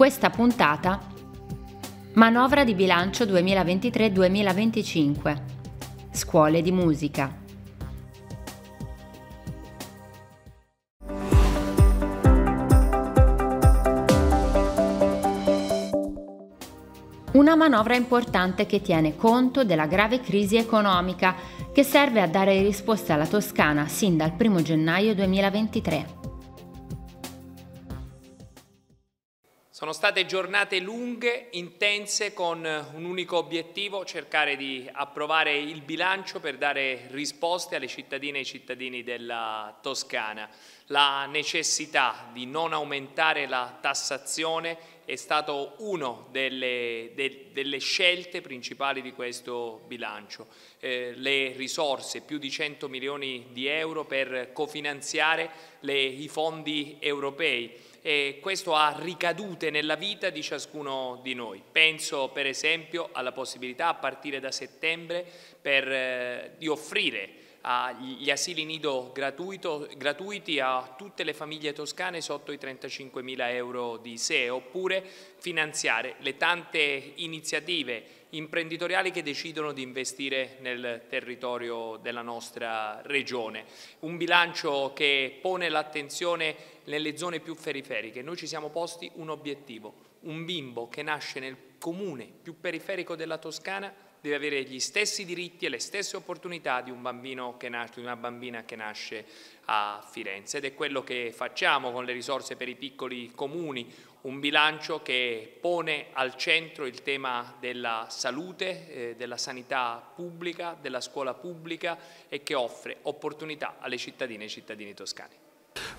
questa puntata Manovra di bilancio 2023-2025 Scuole di musica Una manovra importante che tiene conto della grave crisi economica che serve a dare risposta alla Toscana sin dal 1 gennaio 2023. Sono state giornate lunghe, intense, con eh, un unico obiettivo, cercare di approvare il bilancio per dare risposte alle cittadine e ai cittadini della Toscana. La necessità di non aumentare la tassazione è stata una delle, de, delle, scelte principali di questo bilancio. Eh, le risorse, più di 100 milioni di euro per cofinanziare le, i fondi europei e questo ha ricadute nella vita di ciascuno di noi. Penso per esempio alla possibilità a partire da settembre per, eh, di offrire gli asili nido gratuito, gratuiti a tutte le famiglie toscane sotto i 35 mila euro di sé, oppure finanziare le tante iniziative imprenditoriali che decidono di investire nel territorio della nostra regione. Un bilancio che pone l'attenzione nelle zone più periferiche. Noi ci siamo posti un obiettivo, un bimbo che nasce nel comune più periferico della Toscana deve avere gli stessi diritti e le stesse opportunità di, un bambino che nasce, di una bambina che nasce a Firenze ed è quello che facciamo con le risorse per i piccoli comuni, un bilancio che pone al centro il tema della salute, eh, della sanità pubblica, della scuola pubblica e che offre opportunità alle cittadine e ai cittadini toscani.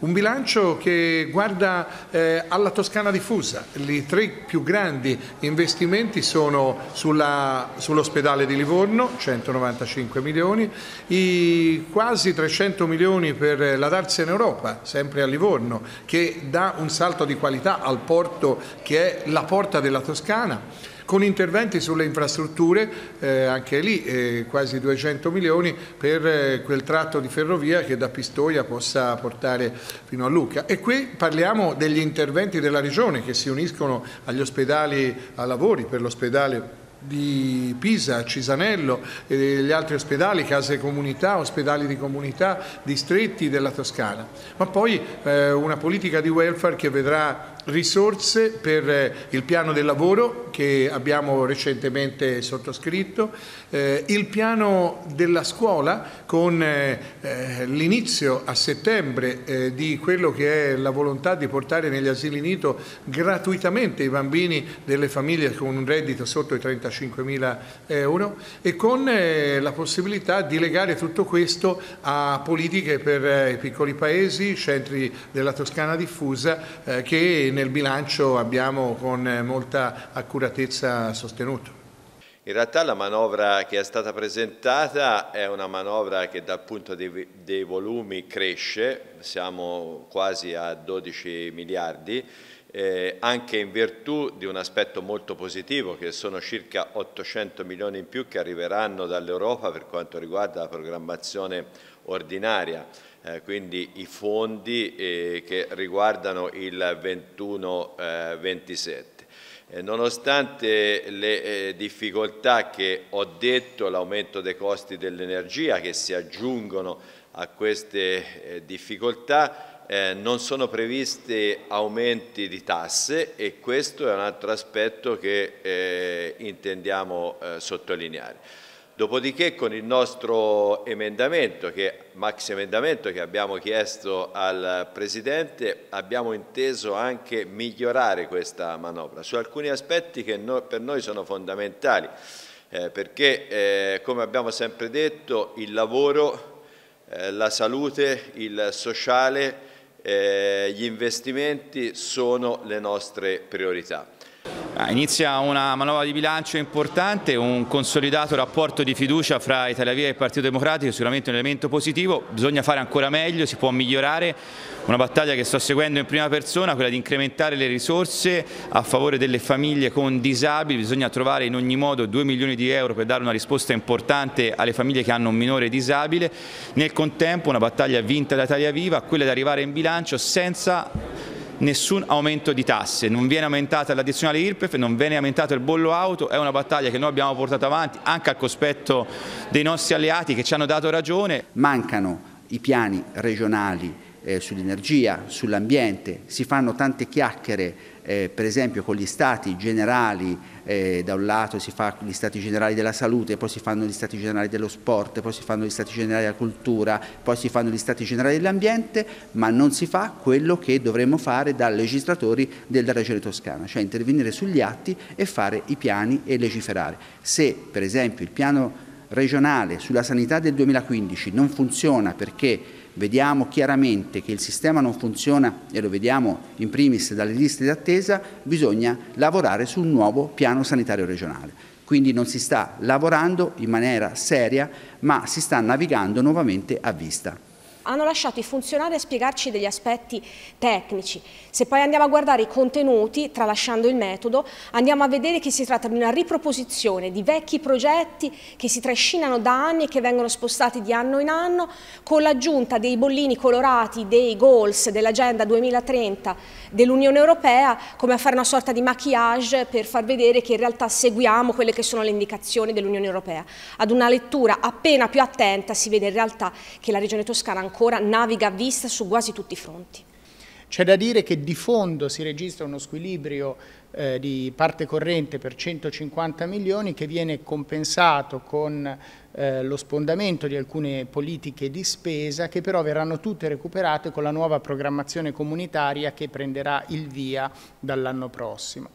Un bilancio che guarda eh, alla Toscana diffusa. I tre più grandi investimenti sono sull'ospedale di Livorno, 195 milioni, i quasi 300 milioni per la Darsia in Europa, sempre a Livorno, che dà un salto di qualità al porto che è la porta della Toscana con interventi sulle infrastrutture, eh, anche lì eh, quasi 200 milioni per eh, quel tratto di ferrovia che da Pistoia possa portare fino a Lucca. E qui parliamo degli interventi della Regione che si uniscono agli ospedali, a lavori per l'ospedale di Pisa, Cisanello e gli altri ospedali, case comunità, ospedali di comunità, distretti della Toscana, ma poi eh, una politica di welfare che vedrà risorse per eh, il piano del lavoro che abbiamo recentemente sottoscritto, eh, il piano della scuola con eh, eh, l'inizio a settembre eh, di quello che è la volontà di portare negli asili nido gratuitamente i bambini delle famiglie con un reddito sotto i 35 mila euro e con eh, la possibilità di legare tutto questo a politiche per i piccoli paesi, centri della Toscana diffusa che nel bilancio abbiamo con molta accuratezza sostenuto. In realtà la manovra che è stata presentata è una manovra che dal punto dei, dei volumi cresce, siamo quasi a 12 miliardi, eh, anche in virtù di un aspetto molto positivo che sono circa 800 milioni in più che arriveranno dall'Europa per quanto riguarda la programmazione ordinaria. Eh, quindi i fondi eh, che riguardano il 21-27. Eh, eh, nonostante le difficoltà che ho detto, l'aumento dei costi dell'energia che si aggiungono a queste difficoltà, non sono previsti aumenti di tasse e questo è un altro aspetto che intendiamo sottolineare. Dopodiché con il nostro emendamento, che, max emendamento che abbiamo chiesto al Presidente, abbiamo inteso anche migliorare questa manovra su alcuni aspetti che no, per noi sono fondamentali, eh, perché eh, come abbiamo sempre detto il lavoro, eh, la salute, il sociale, eh, gli investimenti sono le nostre priorità. Ah, inizia una manovra di bilancio importante, un consolidato rapporto di fiducia fra Italia Via e Partito Democratico, sicuramente un elemento positivo, bisogna fare ancora meglio, si può migliorare, una battaglia che sto seguendo in prima persona, quella di incrementare le risorse a favore delle famiglie con disabili, bisogna trovare in ogni modo 2 milioni di euro per dare una risposta importante alle famiglie che hanno un minore disabile, nel contempo una battaglia vinta da Italia Viva, quella di arrivare in bilancio senza nessun aumento di tasse, non viene aumentata l'addizionale IRPEF, non viene aumentato il bollo auto, è una battaglia che noi abbiamo portato avanti anche al cospetto dei nostri alleati che ci hanno dato ragione. Mancano i piani regionali eh, sull'energia, sull'ambiente, si fanno tante chiacchiere eh, per esempio con gli stati generali, eh, da un lato si fa gli stati generali della salute, poi si fanno gli stati generali dello sport, poi si fanno gli stati generali della cultura, poi si fanno gli stati generali dell'ambiente, ma non si fa quello che dovremmo fare da legislatori della regione toscana, cioè intervenire sugli atti e fare i piani e legiferare. Se per esempio il piano regionale sulla sanità del 2015 non funziona perché vediamo chiaramente che il sistema non funziona, e lo vediamo in primis dalle liste d'attesa, bisogna lavorare su un nuovo piano sanitario regionale. Quindi non si sta lavorando in maniera seria, ma si sta navigando nuovamente a vista hanno lasciato i funzionari a spiegarci degli aspetti tecnici. Se poi andiamo a guardare i contenuti, tralasciando il metodo, andiamo a vedere che si tratta di una riproposizione di vecchi progetti che si trascinano da anni e che vengono spostati di anno in anno, con l'aggiunta dei bollini colorati dei goals dell'Agenda 2030 dell'Unione Europea, come a fare una sorta di maquillage per far vedere che in realtà seguiamo quelle che sono le indicazioni dell'Unione Europea. Ad una lettura appena più attenta si vede in realtà che la Regione Toscana ancora naviga a vista su quasi tutti i fronti. C'è da dire che di fondo si registra uno squilibrio eh, di parte corrente per 150 milioni che viene compensato con eh, lo spondamento di alcune politiche di spesa che però verranno tutte recuperate con la nuova programmazione comunitaria che prenderà il via dall'anno prossimo.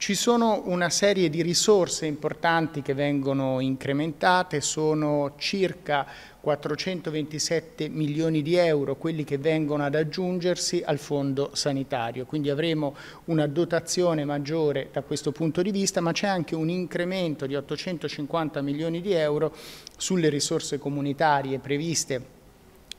Ci sono una serie di risorse importanti che vengono incrementate, sono circa 427 milioni di euro quelli che vengono ad aggiungersi al fondo sanitario, quindi avremo una dotazione maggiore da questo punto di vista, ma c'è anche un incremento di 850 milioni di euro sulle risorse comunitarie previste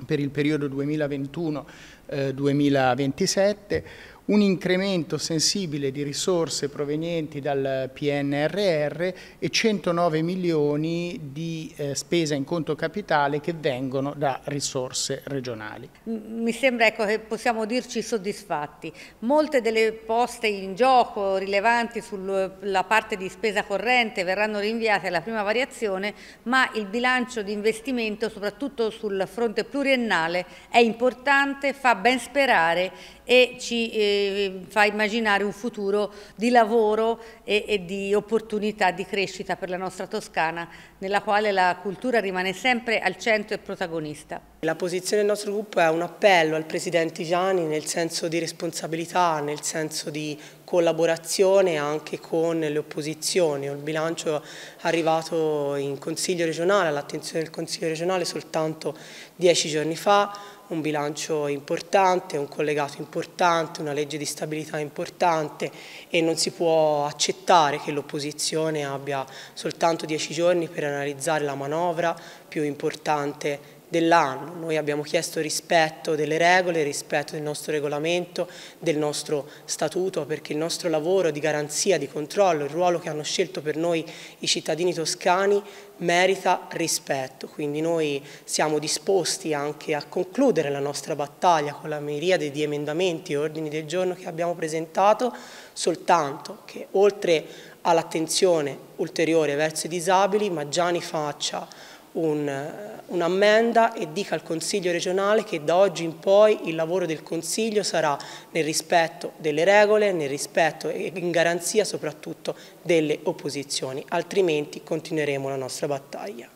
per il periodo 2021-2027, un incremento sensibile di risorse provenienti dal PNRR e 109 milioni di eh, spesa in conto capitale che vengono da risorse regionali. Mi sembra ecco, che possiamo dirci soddisfatti. Molte delle poste in gioco rilevanti sulla parte di spesa corrente verranno rinviate alla prima variazione, ma il bilancio di investimento, soprattutto sul fronte pluriennale, è importante, fa ben sperare e ci eh, fa immaginare un futuro di lavoro e, e di opportunità di crescita per la nostra Toscana, nella quale la cultura rimane sempre al centro e protagonista. La posizione del nostro gruppo è un appello al Presidente Gianni nel senso di responsabilità, nel senso di collaborazione anche con le opposizioni. Il bilancio è arrivato in Consiglio regionale, all'attenzione del Consiglio regionale soltanto dieci giorni fa, un bilancio importante, un collegato importante, una legge di stabilità importante e non si può accettare che l'opposizione abbia soltanto dieci giorni per analizzare la manovra più importante dell'anno. Noi abbiamo chiesto rispetto delle regole, rispetto del nostro regolamento, del nostro statuto, perché il nostro lavoro di garanzia, di controllo, il ruolo che hanno scelto per noi i cittadini toscani merita rispetto. Quindi noi siamo disposti anche a concludere la nostra battaglia con la miriade di emendamenti e ordini del giorno che abbiamo presentato, soltanto che oltre all'attenzione ulteriore verso i disabili, Maggiani faccia un'ammenda un e dica al Consiglio regionale che da oggi in poi il lavoro del Consiglio sarà nel rispetto delle regole, nel rispetto e in garanzia soprattutto delle opposizioni, altrimenti continueremo la nostra battaglia.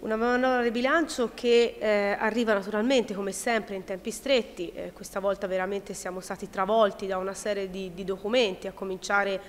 Una manovra di bilancio che eh, arriva naturalmente, come sempre, in tempi stretti. Eh, questa volta veramente siamo stati travolti da una serie di, di documenti, a cominciare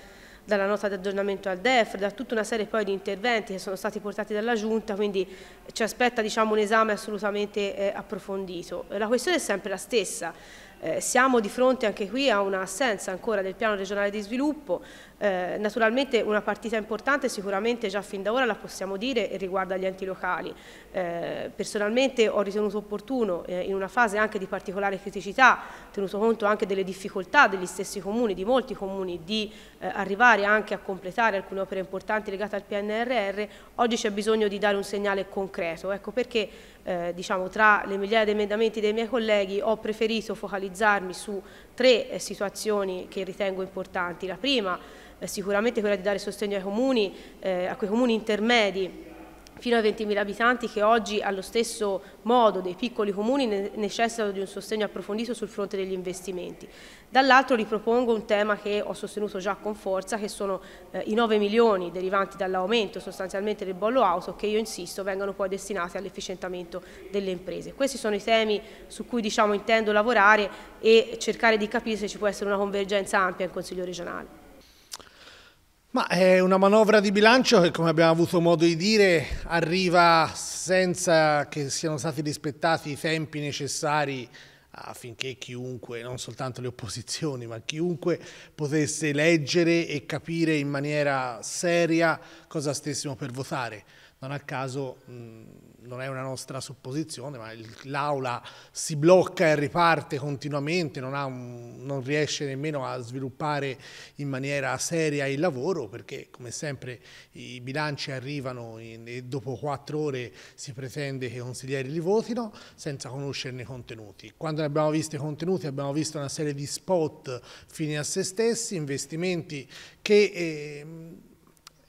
dalla nota di aggiornamento al DEF, da tutta una serie poi di interventi che sono stati portati dalla Giunta, quindi ci aspetta diciamo, un esame assolutamente eh, approfondito. La questione è sempre la stessa, eh, siamo di fronte anche qui a un'assenza ancora del piano regionale di sviluppo, eh, naturalmente una partita importante sicuramente già fin da ora la possiamo dire riguarda gli enti locali. Eh, personalmente ho ritenuto opportuno eh, in una fase anche di particolare criticità, tenuto conto anche delle difficoltà degli stessi comuni, di molti comuni, di eh, arrivare anche a completare alcune opere importanti legate al PNRR, oggi c'è bisogno di dare un segnale concreto. Ecco perché eh, diciamo, tra le migliaia di emendamenti dei miei colleghi ho preferito focalizzarmi su tre eh, situazioni che ritengo importanti. La prima è eh, sicuramente quella di dare sostegno ai comuni, eh, a quei comuni intermedi fino a 20.000 abitanti che oggi allo stesso modo dei piccoli comuni necessitano di un sostegno approfondito sul fronte degli investimenti. Dall'altro ripropongo un tema che ho sostenuto già con forza che sono eh, i 9 milioni derivanti dall'aumento sostanzialmente del bollo auto che io insisto vengano poi destinati all'efficientamento delle imprese. Questi sono i temi su cui diciamo, intendo lavorare e cercare di capire se ci può essere una convergenza ampia in Consiglio regionale. Ma è una manovra di bilancio che, come abbiamo avuto modo di dire, arriva senza che siano stati rispettati i tempi necessari ah, affinché chiunque, non soltanto le opposizioni, ma chiunque potesse leggere e capire in maniera seria cosa stessimo per votare. Non a caso, mh, non è una nostra supposizione, ma l'aula si blocca e riparte continuamente, non, un, non, riesce nemmeno a sviluppare in maniera seria il lavoro, perché come sempre i bilanci arrivano in, e dopo quattro ore si pretende che i consiglieri li votino senza conoscerne i contenuti. Quando ne abbiamo visto i contenuti abbiamo visto una serie di spot fini a se stessi, investimenti che... Eh,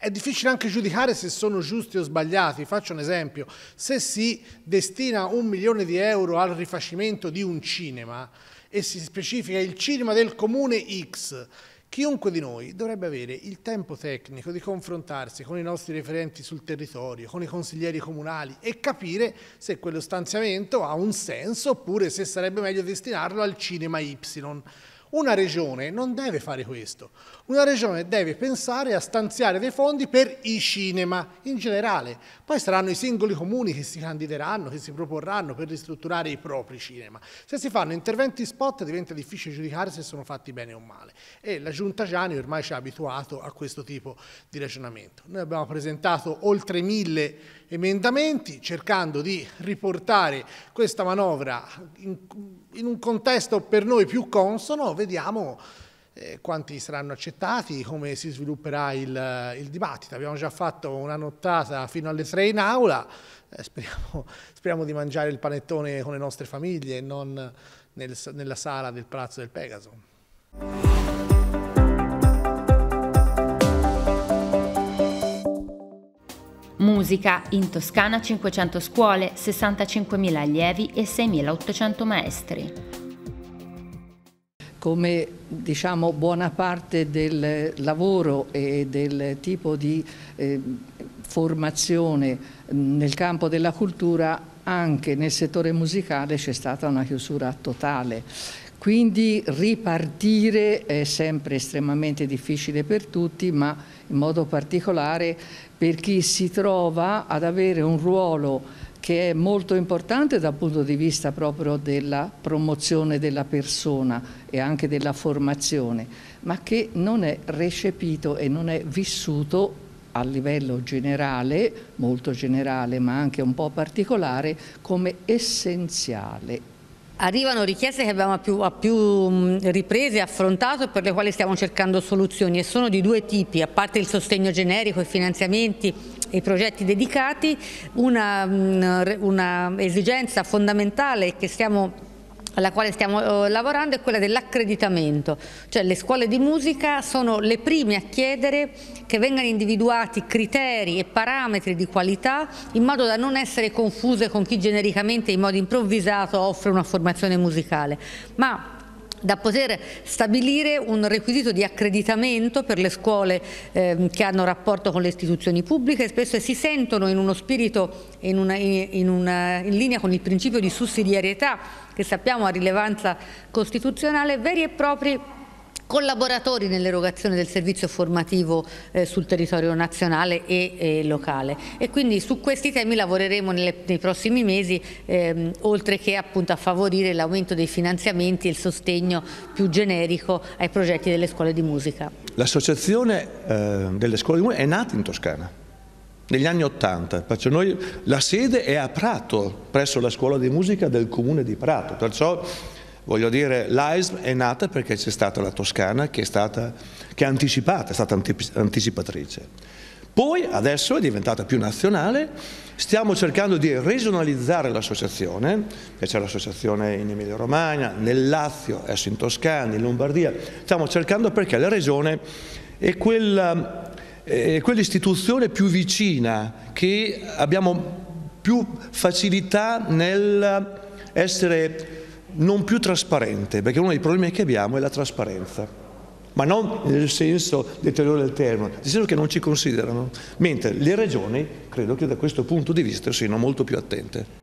è difficile anche giudicare se sono giusti o sbagliati. Faccio un esempio. Se si destina un milione di euro al rifacimento di un cinema e si specifica il cinema del comune X, Chiunque di noi dovrebbe avere il tempo tecnico di confrontarsi con i nostri referenti sul territorio, con i consiglieri comunali e capire se quello stanziamento ha un senso oppure se sarebbe meglio destinarlo al cinema Y. Una regione non deve fare questo, una regione deve pensare a stanziare dei fondi per i cinema in generale, poi saranno i singoli comuni che si candideranno, che si proporranno per ristrutturare i propri cinema. Se si fanno interventi spot diventa difficile giudicare se sono fatti bene o male e la Giunta Gianni ormai ci ha abituato a questo tipo di ragionamento. Noi abbiamo presentato oltre mille emendamenti cercando di riportare questa manovra in, in un contesto per noi più consono, vediamo eh, quanti saranno accettati, come si svilupperà il, il, dibattito. Abbiamo già fatto una nottata fino alle tre in aula, eh, speriamo, speriamo, di mangiare il panettone con le nostre famiglie e non nel, nella sala del Palazzo del Pegaso. Musica. In Toscana 500 scuole, 65.000 allievi e 6.800 maestri. Come diciamo, buona parte del lavoro e del tipo di eh, formazione nel campo della cultura, anche nel settore musicale c'è stata una chiusura totale. Quindi ripartire è sempre estremamente difficile per tutti, ma in modo particolare per chi si trova ad avere un ruolo che è molto importante dal punto di vista proprio della promozione della persona e anche della formazione, ma che non è recepito e non è vissuto a livello generale, molto generale ma anche un po' particolare, come essenziale Arrivano richieste che abbiamo a più, a più mm, riprese affrontato e per le quali stiamo cercando soluzioni e sono di due tipi, a parte il sostegno generico, i finanziamenti e i progetti dedicati, una, mm, una esigenza fondamentale che stiamo alla quale stiamo eh, lavorando è quella dell'accreditamento, cioè le scuole di musica sono le prime a chiedere che vengano individuati criteri e parametri di qualità in modo da non essere confuse con chi genericamente in modo improvvisato offre una formazione musicale, ma da poter stabilire un requisito di accreditamento per le scuole eh, che hanno rapporto con le istituzioni pubbliche e spesso si sentono in uno spirito in, una, in, una, in linea con il principio di sussidiarietà che sappiamo ha rilevanza costituzionale veri e propri collaboratori nell'erogazione del servizio formativo eh, sul territorio nazionale e, e, eh, locale e quindi su questi temi lavoreremo nelle, nei prossimi mesi ehm, oltre che appunto a favorire l'aumento dei finanziamenti e il sostegno più generico ai progetti delle scuole di musica. L'associazione eh, delle scuole di musica è nata in Toscana negli anni Ottanta, perciò noi, la sede è a Prato, presso la scuola di musica del comune di Prato, perciò Voglio dire, l'AISM è nata perché c'è stata la Toscana che è stata che è anticipata, è stata anticipatrice. Poi adesso è diventata più nazionale, stiamo cercando di regionalizzare l'associazione, c'è l'associazione in Emilia Romagna, nel Lazio, adesso in Toscana, in Lombardia, stiamo cercando perché la regione è quella, è quell'istituzione più vicina che abbiamo più facilità nel essere non più trasparente, perché uno dei problemi che abbiamo è la trasparenza ma non nel senso deteriore del termine, nel senso che non ci considerano, mentre le regioni credo che da questo punto di vista siano molto più attente.